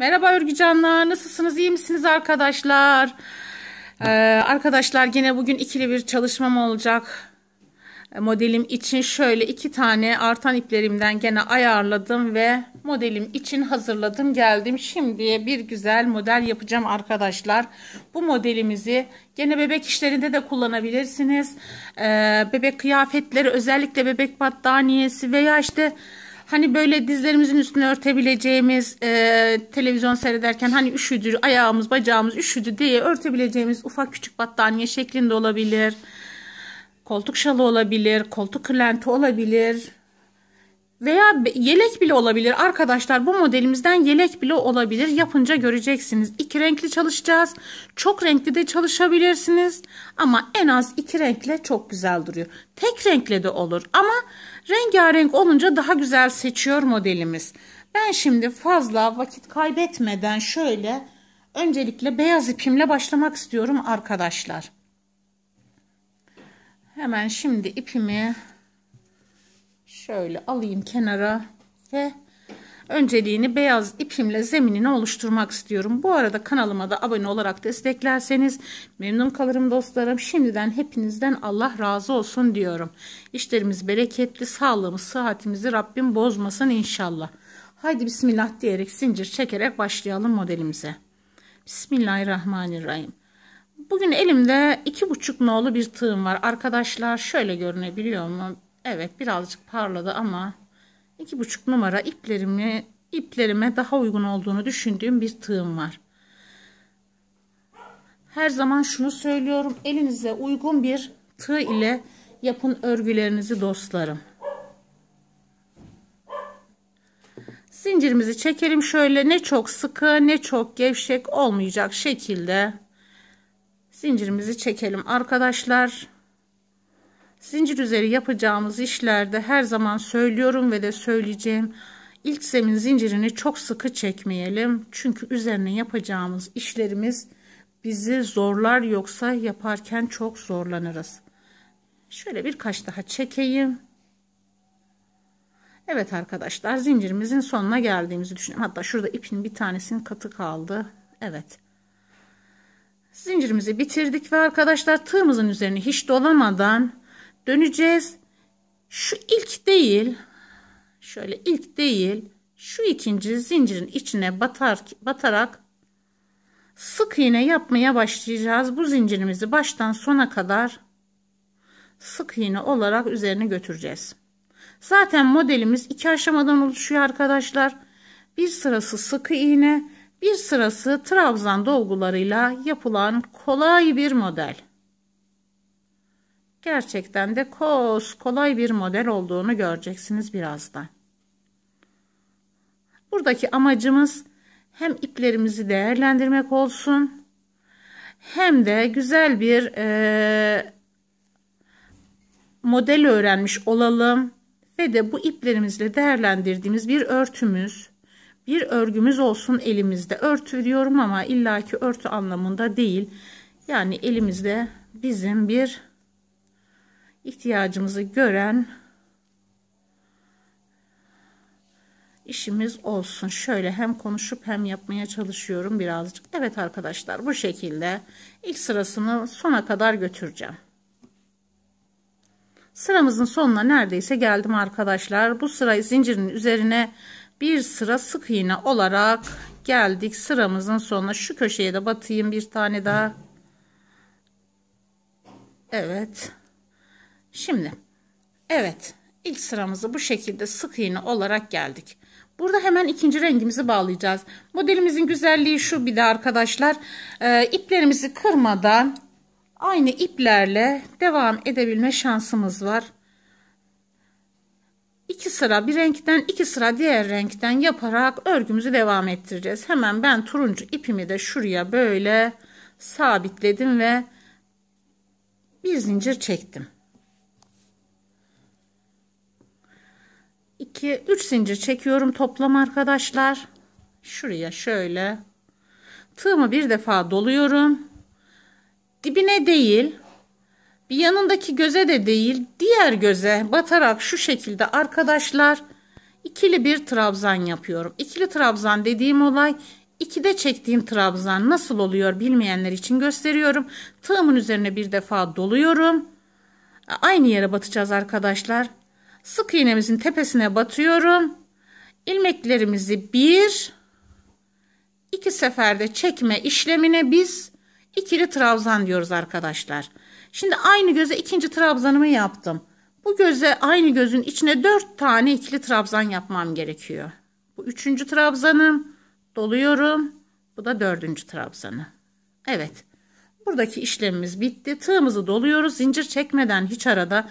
Merhaba örgücanlar nasılsınız iyi misiniz arkadaşlar ee, arkadaşlar yine bugün ikili bir çalışmam olacak ee, modelim için şöyle iki tane artan iplerimden gene ayarladım ve modelim için hazırladım geldim şimdiye bir güzel model yapacağım arkadaşlar bu modelimizi gene bebek işlerinde de kullanabilirsiniz ee, bebek kıyafetleri özellikle bebek battaniyesi veya işte Hani böyle dizlerimizin üstünü örtebileceğimiz e, televizyon seyrederken hani üşüdü, ayağımız bacağımız üşüdü diye örtebileceğimiz ufak küçük battaniye şeklinde olabilir. Koltuk şalı olabilir, koltuk kırlenti olabilir. Veya yelek bile olabilir. Arkadaşlar bu modelimizden yelek bile olabilir. Yapınca göreceksiniz. iki renkli çalışacağız. Çok renkli de çalışabilirsiniz. Ama en az iki renkle çok güzel duruyor. Tek renkle de olur. Ama rengarenk olunca daha güzel seçiyor modelimiz. Ben şimdi fazla vakit kaybetmeden şöyle öncelikle beyaz ipimle başlamak istiyorum arkadaşlar. Hemen şimdi ipimi şöyle alayım kenara ve önceliğini beyaz ipimle zeminini oluşturmak istiyorum. Bu arada kanalıma da abone olarak desteklerseniz memnun kalırım dostlarım. Şimdiden hepinizden Allah razı olsun diyorum. İşlerimiz bereketli, sağlığımız, sıhhatimizi Rabbim bozmasın inşallah. Haydi bismillah diyerek zincir çekerek başlayalım modelimize. Bismillahirrahmanirrahim. Bugün elimde iki buçuk nolu bir tığım var. Arkadaşlar şöyle görünebiliyor mu? Evet birazcık parladı ama 2,5 numara iplerimi iplerime daha uygun olduğunu düşündüğüm bir tığım var. Her zaman şunu söylüyorum. Elinize uygun bir tığ ile yapın örgülerinizi dostlarım. Zincirimizi çekelim şöyle ne çok sıkı ne çok gevşek olmayacak şekilde zincirimizi çekelim arkadaşlar. Zincir üzeri yapacağımız işlerde her zaman söylüyorum ve de söyleyeceğim. ilk zemin zincirini çok sıkı çekmeyelim. Çünkü üzerine yapacağımız işlerimiz bizi zorlar yoksa yaparken çok zorlanırız. Şöyle birkaç daha çekeyim. Evet arkadaşlar zincirimizin sonuna geldiğimizi düşünüyorum. Hatta şurada ipin bir tanesinin katı kaldı. Evet. Zincirimizi bitirdik ve arkadaşlar tığımızın üzerine hiç dolamadan döneceğiz. Şu ilk değil, şöyle ilk değil, şu ikinci zincirin içine batar, batarak sık iğne yapmaya başlayacağız. Bu zincirimizi baştan sona kadar sık iğne olarak üzerine götüreceğiz. Zaten modelimiz iki aşamadan oluşuyor arkadaşlar. Bir sırası sıkı iğne, bir sırası trabzan dolgularıyla yapılan kolay bir model. Gerçekten de kos kolay bir model olduğunu göreceksiniz birazdan. Buradaki amacımız hem iplerimizi değerlendirmek olsun hem de güzel bir e, model öğrenmiş olalım ve de bu iplerimizle değerlendirdiğimiz bir örtümüz bir örgümüz olsun elimizde örtü diyorum ama illaki örtü anlamında değil yani elimizde bizim bir ihtiyacımızı gören işimiz olsun. Şöyle hem konuşup hem yapmaya çalışıyorum birazcık. Evet arkadaşlar bu şekilde ilk sırasını sona kadar götüreceğim. Sıramızın sonuna neredeyse geldim arkadaşlar. Bu sırayı zincirin üzerine bir sıra sık iğne olarak geldik. Sıramızın sonuna şu köşeye de batayım bir tane daha. Evet. Şimdi evet ilk sıramızı bu şekilde sık iğne olarak geldik. Burada hemen ikinci rengimizi bağlayacağız. Modelimizin güzelliği şu bir de arkadaşlar. E, iplerimizi kırmadan aynı iplerle devam edebilme şansımız var. İki sıra bir renkten iki sıra diğer renkten yaparak örgümüzü devam ettireceğiz. Hemen ben turuncu ipimi de şuraya böyle sabitledim ve bir zincir çektim. 2 3 zincir çekiyorum toplam arkadaşlar şuraya şöyle tığımı bir defa doluyorum dibine değil bir yanındaki göze de değil diğer göze batarak şu şekilde arkadaşlar ikili bir trabzan yapıyorum ikili trabzan dediğim olay de çektiğim trabzan nasıl oluyor bilmeyenler için gösteriyorum. Tığımın üzerine bir defa doluyorum. Aynı yere batacağız arkadaşlar. Sık iğnemizin tepesine batıyorum. İlmeklerimizi bir, iki seferde çekme işlemine biz ikili trabzan diyoruz arkadaşlar. Şimdi aynı göze ikinci trabzanımı yaptım. Bu göze aynı gözün içine dört tane ikili trabzan yapmam gerekiyor. Bu üçüncü trabzanım. Doluyorum. Bu da dördüncü trabzanı. Evet. Buradaki işlemimiz bitti. Tığımızı doluyoruz. Zincir çekmeden hiç arada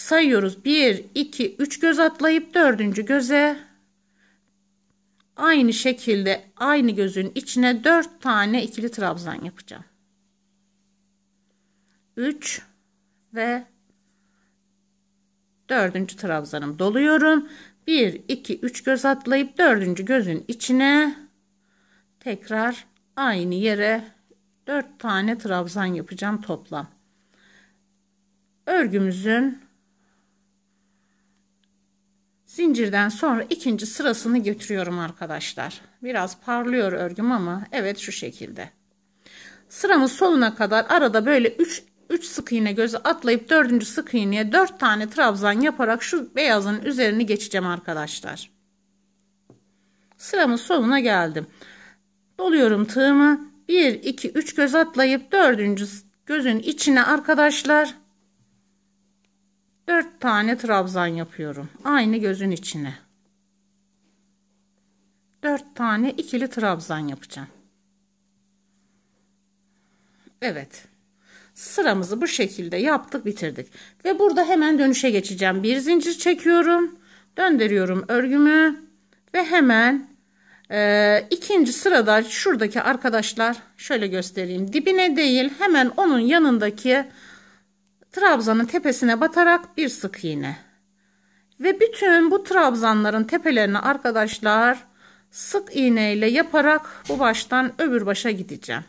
sayıyoruz. 1, 2, 3 göz atlayıp 4. göze aynı şekilde aynı gözün içine 4 tane ikili trabzan yapacağım. 3 ve 4. trabzanım doluyorum. 1, 2, 3 göz atlayıp 4. gözün içine tekrar aynı yere 4 tane trabzan yapacağım toplam. Örgümüzün Zincirden sonra ikinci sırasını götürüyorum arkadaşlar. Biraz parlıyor örgüm ama evet şu şekilde. Sıramın soluna kadar arada böyle 3 3 sık iğne göze atlayıp 4. sık iğneye 4 tane trabzan yaparak şu beyazın üzerini geçeceğim arkadaşlar. Sıramın sonuna geldim. Doluyorum tığımı. 1 2 3 göz atlayıp 4. gözün içine arkadaşlar 4 tane trabzan yapıyorum. Aynı gözün içine. 4 tane ikili trabzan yapacağım. Evet. Sıramızı bu şekilde yaptık, bitirdik. Ve burada hemen dönüşe geçeceğim. Bir zincir çekiyorum. Döndürüyorum örgümü ve hemen e, ikinci sırada şuradaki arkadaşlar şöyle göstereyim. Dibine değil hemen onun yanındaki Trabzan'ın tepesine batarak bir sık iğne. Ve bütün bu trabzanların tepelerini arkadaşlar sık iğneyle yaparak bu baştan öbür başa gideceğim.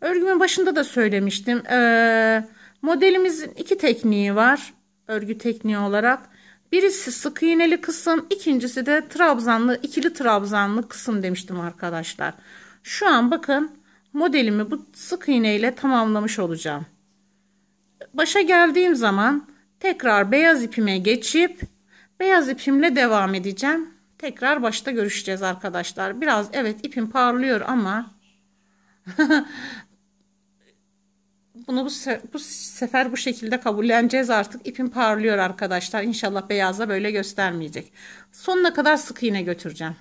Örgümün başında da söylemiştim. Ee, modelimizin iki tekniği var. Örgü tekniği olarak. Birisi sık iğneli kısım, ikincisi de trabzanlı, ikili trabzanlı kısım demiştim arkadaşlar. Şu an bakın modelimi bu sık iğne ile tamamlamış olacağım. Başa geldiğim zaman tekrar beyaz ipime geçip beyaz ipimle devam edeceğim. Tekrar başta görüşeceğiz arkadaşlar. Biraz evet ipim parlıyor ama bunu bu, se bu sefer bu şekilde kabulleneceğiz artık. İpim parlıyor arkadaşlar. İnşallah beyazla böyle göstermeyecek. Sonuna kadar sık iğne götüreceğim.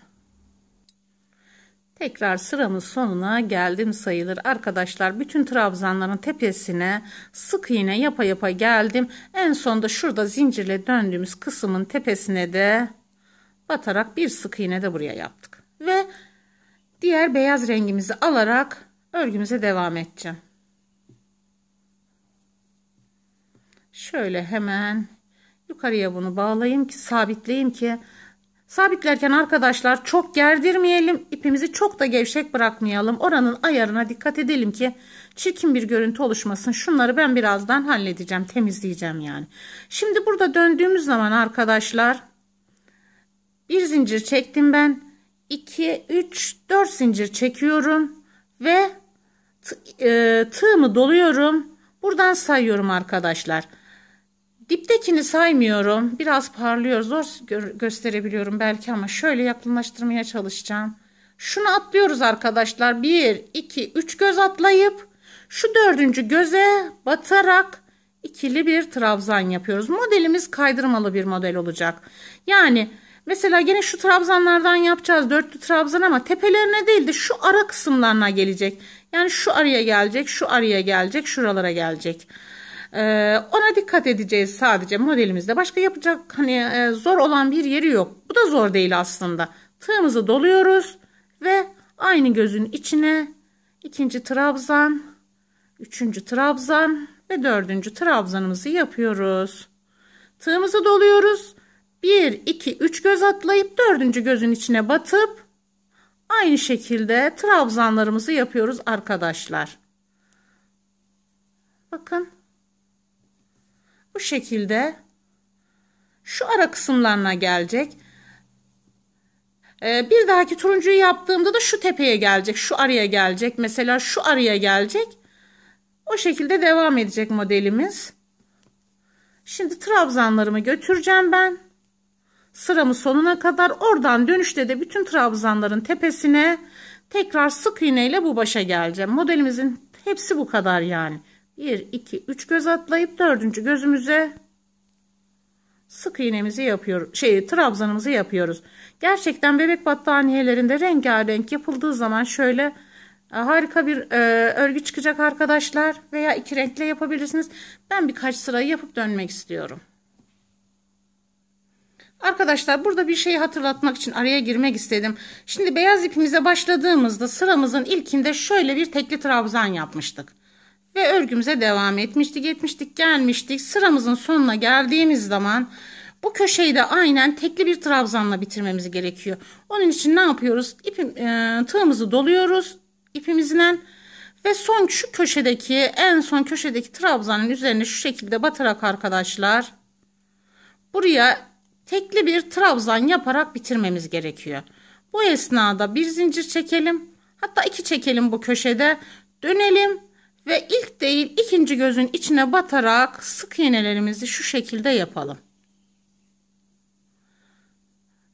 Tekrar sıramız sonuna geldim sayılır. Arkadaşlar bütün trabzanların tepesine sık iğne yapa yapa geldim. En sonda şurada zincirle döndüğümüz kısmın tepesine de batarak bir sık iğne de buraya yaptık. Ve diğer beyaz rengimizi alarak örgümüze devam edeceğim. Şöyle hemen yukarıya bunu bağlayayım ki sabitleyeyim ki Sabitlerken arkadaşlar çok gerdirmeyelim. ipimizi çok da gevşek bırakmayalım. Oranın ayarına dikkat edelim ki çirkin bir görüntü oluşmasın. Şunları ben birazdan halledeceğim. Temizleyeceğim yani. Şimdi burada döndüğümüz zaman arkadaşlar bir zincir çektim ben. 2, 3, 4 zincir çekiyorum. Ve e, tığımı doluyorum. Buradan sayıyorum arkadaşlar. Arkadaşlar. İptekini saymıyorum. Biraz parlıyor. Zor gö gösterebiliyorum belki ama şöyle yakınlaştırmaya çalışacağım. Şunu atlıyoruz arkadaşlar. bir, iki, üç göz atlayıp şu dördüncü göze batarak ikili bir trabzan yapıyoruz. Modelimiz kaydırmalı bir model olacak. Yani mesela yine şu trabzanlardan yapacağız. Dörtlü trabzan ama tepelerine değil de şu ara kısımlarına gelecek. Yani şu araya gelecek, şu araya gelecek, şuralara gelecek. Ee, ona dikkat edeceğiz sadece modelimizde. Başka yapacak hani e, zor olan bir yeri yok. Bu da zor değil aslında. Tığımızı doluyoruz ve aynı gözün içine ikinci trabzan, üçüncü trabzan ve dördüncü trabzanımızı yapıyoruz. Tığımızı doluyoruz. 1, 2, 3 göz atlayıp dördüncü gözün içine batıp aynı şekilde trabzanlarımızı yapıyoruz arkadaşlar. Bakın bu şekilde şu ara kısımlarına gelecek. Ee, bir dahaki turuncuyu yaptığımda da şu tepeye gelecek. Şu araya gelecek. Mesela şu araya gelecek. O şekilde devam edecek modelimiz. Şimdi trabzanlarımı götüreceğim ben. Sıramı sonuna kadar oradan dönüşte de bütün trabzanların tepesine tekrar sık iğneyle bu başa geleceğim. Modelimizin hepsi bu kadar yani. 1, 2, 3 göz atlayıp dördüncü gözümüze sık iğnemizi yapıyoruz. Şey, trabzanımızı yapıyoruz. Gerçekten bebek battaniyelerinde rengarenk yapıldığı zaman şöyle e, harika bir e, örgü çıkacak arkadaşlar. Veya iki renkle yapabilirsiniz. Ben birkaç sırayı yapıp dönmek istiyorum. Arkadaşlar burada bir şey hatırlatmak için araya girmek istedim. Şimdi beyaz ipimize başladığımızda sıramızın ilkinde şöyle bir tekli trabzan yapmıştık ve örgümüze devam etmiştik etmiştik gelmiştik sıramızın sonuna geldiğimiz zaman bu köşeyi de aynen tekli bir trabzanla bitirmemiz gerekiyor onun için ne yapıyoruz İpim, e, tığımızı doluyoruz ipimizden ve son şu köşedeki en son köşedeki trabzanın üzerine şu şekilde batarak arkadaşlar buraya tekli bir trabzan yaparak bitirmemiz gerekiyor bu esnada bir zincir çekelim hatta iki çekelim bu köşede dönelim ve ilk değil ikinci gözün içine batarak sık iğnelerimizi şu şekilde yapalım.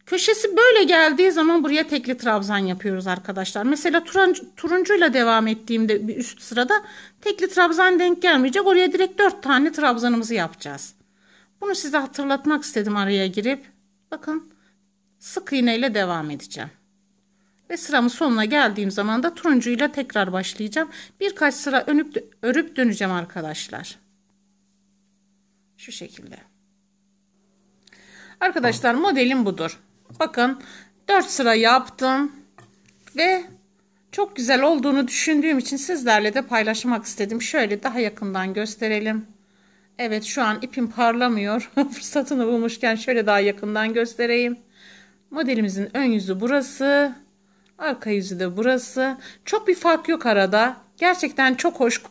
Köşesi böyle geldiği zaman buraya tekli trabzan yapıyoruz arkadaşlar. Mesela turuncu, turuncuyla devam ettiğimde bir üst sırada tekli trabzan denk gelmeyecek. Oraya direkt 4 tane trabzanımızı yapacağız. Bunu size hatırlatmak istedim araya girip. Bakın sık iğneyle devam edeceğim. Ve sıramın sonuna geldiğim zaman da turuncuyla tekrar başlayacağım. Birkaç sıra önüp, örüp döneceğim arkadaşlar. Şu şekilde. Arkadaşlar modelim budur. Bakın 4 sıra yaptım. Ve çok güzel olduğunu düşündüğüm için sizlerle de paylaşmak istedim. Şöyle daha yakından gösterelim. Evet şu an ipim parlamıyor. Fırsatını bulmuşken şöyle daha yakından göstereyim. Modelimizin ön yüzü burası. Arka yüzü de burası. Çok bir fark yok arada. Gerçekten çok hoş.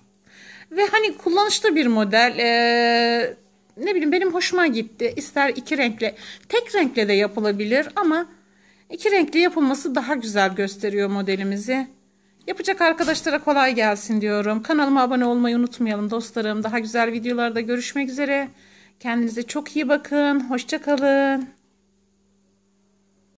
Ve hani kullanışlı bir model. Ee, ne bileyim benim hoşuma gitti. İster iki renkle, tek renkle de yapılabilir ama iki renkli yapılması daha güzel gösteriyor modelimizi. Yapacak arkadaşlara kolay gelsin diyorum. Kanalıma abone olmayı unutmayalım dostlarım. Daha güzel videolarda görüşmek üzere. Kendinize çok iyi bakın. Hoşçakalın.